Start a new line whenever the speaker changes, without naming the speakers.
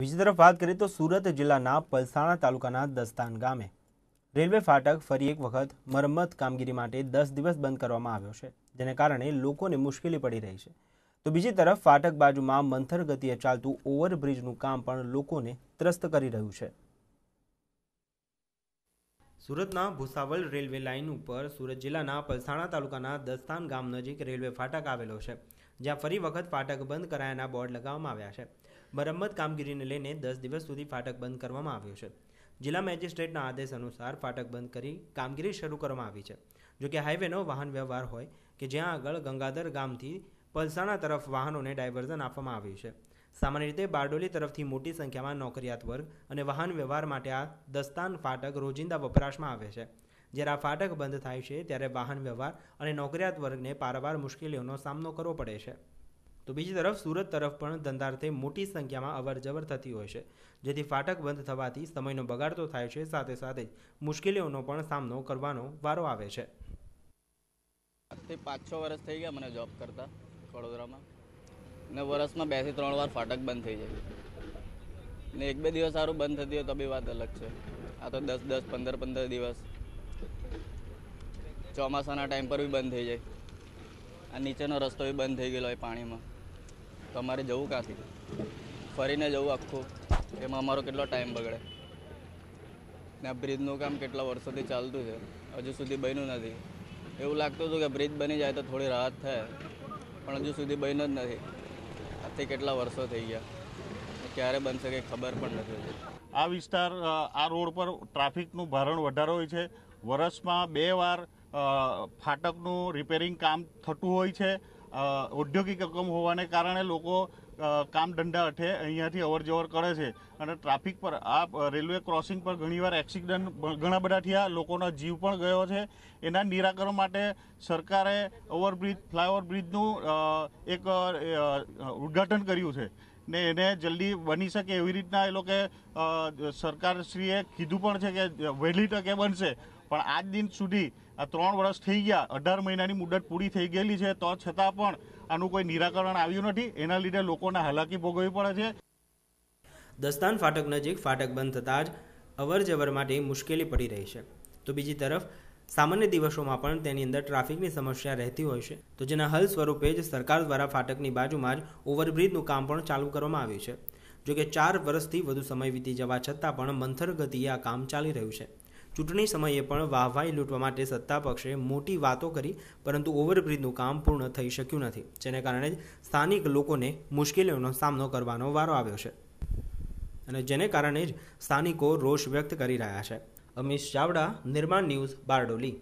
બીજી તરફ વાત કરીએ તો સુરત જિલ્લાના પલસાણા તાલુકાના દસ્તાન ગામે રેલવે ફાટક ફરી એક વખત મરમ્મત કામગીરી માટે દસ દિવસ બંધ કરવામાં આવ્યો છે જેને કારણે લોકોને મુશ્કેલી પડી રહી છે તો બીજી તરફ ફાટક બાજુમાં મંથર ગતિએ ચાલતું ઓવરબ્રિજનું કામ પણ લોકોને ત્રસ્ત કરી રહ્યું છે સુરતના ભૂસાવળ રેલવે લાઇન ઉપર સુરત જિલ્લાના પલસાણા તાલુકાના દસ્તાન ગામ નજીક રેલવે ફાટક આવેલો છે જ્યાં ફરી વખત ફાટક બંધ કરાયાના બોર્ડ લગાવવામાં આવ્યા છે મરમ્મત કામગીરીને લઈને દસ દિવસ સુધી ફાટક બંધ કરવામાં આવ્યો છે જિલ્લા મેજિસ્ટ્રેટના આદેશ અનુસાર ફાટક બંધ કરી કામગીરી શરૂ કરવામાં આવી છે જોકે હાઈવેનો વાહન વ્યવહાર હોય કે જ્યાં આગળ ગંગાધર ગામથી પલસાણા તરફ વાહનોને ડાયવર્ઝન આપવામાં આવ્યું છે સામાન્ય રીતે બારડોલી તરફથી મોટી સંખ્યામાં નોકરિયાત વર્ગ અને વાહન વ્યવહાર માટે આ દસ્તાન ફાટક રોજિંદા વપરાશમાં આવે છે જ્યારે આ ફાટક બંધ થાય છે ત્યારે વાહન વ્યવહાર અને નોકરિયાત વર્ગને પારવાર મુશ્કેલીઓનો સામનો કરવો પડે છે તો બીજી તરફ સુરત તરફ પણ ધંધાર્થે મોટી સંખ્યામાં અવરજવર થતી હોય છે જેથી ફાટક બંધ થવાથી સમયનો બગાડ તો થાય છે સાથે સાથે જ મુશ્કેલીઓનો પણ સામનો કરવાનો વારો આવે છે
પાંચ છ વર્ષ થઈ ગયા મને જોબ કરતા વડોદરામાં ને વર્ષમાં થી ત્રણ વાર ફાટક બંધ થઈ જાય ને એક બે દિવસ સારું બંધ થતી હોય તો બી વાત અલગ છે આ તો દસ દસ પંદર પંદર દિવસ ચોમાસાના ટાઈમ પર બી બંધ થઈ જાય આ નીચેનો રસ્તો બી બંધ થઈ ગયેલો હોય પાણીમાં તો અમારે જવું ક્યાંથી ફરીને જવું આખું એમાં અમારો કેટલો ટાઈમ બગડે ને આ બ્રિજનું કામ કેટલા વર્ષોથી ચાલતું છે હજુ સુધી બન્યું નથી એવું લાગતું હતું કે બ્રિજ બની જાય તો થોડી રાહત થાય પણ હજુ સુધી બન્યું જ નથી આથી કેટલા વર્ષો થઈ ગયા
ક્યારે બનશે કંઈ ખબર પણ નથી આ વિસ્તાર આ રોડ પર ટ્રાફિકનું ભારણ વધારે હોય છે વર્ષમાં બે વાર ફાટકનું રિપેરિંગ કામ થતું હોય છે ઔદ્યોગિક એકમ હોવાને કારણે લોકો કામ ધંધા અઠે અહીંયાથી અવર જવર કરે છે અને ટ્રાફિક પર આ રેલવે ક્રોસિંગ પર ઘણીવાર એક્સિડન્ટ ઘણા બધા થયા લોકોનો જીવ પણ ગયો છે એના નિરાકરણ માટે સરકારે ઓવરબ્રિજ ફ્લાયઓવર બ્રિજનું એક ઉદ્ઘાટન કર્યું છે ને એને જલ્દી બની શકે એવી રીતના એ લોકોએ સરકારશ્રીએ કીધું પણ છે કે વહેલી તકે બનશે પણ આજ દિન સુધી આ ત્રણ વર્ષ થઈ ગયા અઢાર મહિનાની મુદત પૂરી થઈ ગયેલી છે તો છતાં પણ આનું કોઈ નિરાકરણ આવ્યું નથી એના લીધે લોકોને હાલાકી ભોગવવી પડે છે
દસ્તાન ફાટક નજીક ફાટક બંધ થતાં જ અવર જવર માટે મુશ્કેલી પડી રહી છે તો બીજી તરફ સામાન્ય દિવસોમાં પણ તેની અંદર ટ્રાફિકની સમસ્યા રહેતી હોય છે તો જેના હલ સ્વરૂપે જ સરકાર દ્વારા ફાટકની બાજુમાં જ ઓવરબ્રિજનું કામ પણ ચાલુ કરવામાં આવ્યું છે જોકે ચાર વર્ષથી વધુ સમય વીતી જવા છતાં પણ મંથર ગતિએ આ કામ ચાલી રહ્યું છે ચૂંટણી સમયે પણ વાહવાહી લૂંટવા માટે સત્તા પક્ષે મોટી વાતો કરી પરંતુ ઓવરબ્રિજનું કામ પૂર્ણ થઈ શક્યું નથી જેને કારણે સ્થાનિક લોકોને મુશ્કેલીઓનો સામનો કરવાનો વારો આવ્યો છે અને જેને કારણે જ સ્થાનિકો રોષ વ્યક્ત કરી રહ્યા છે અમિત ચાવડા નિર્માણ ન્યૂઝ બારડોલી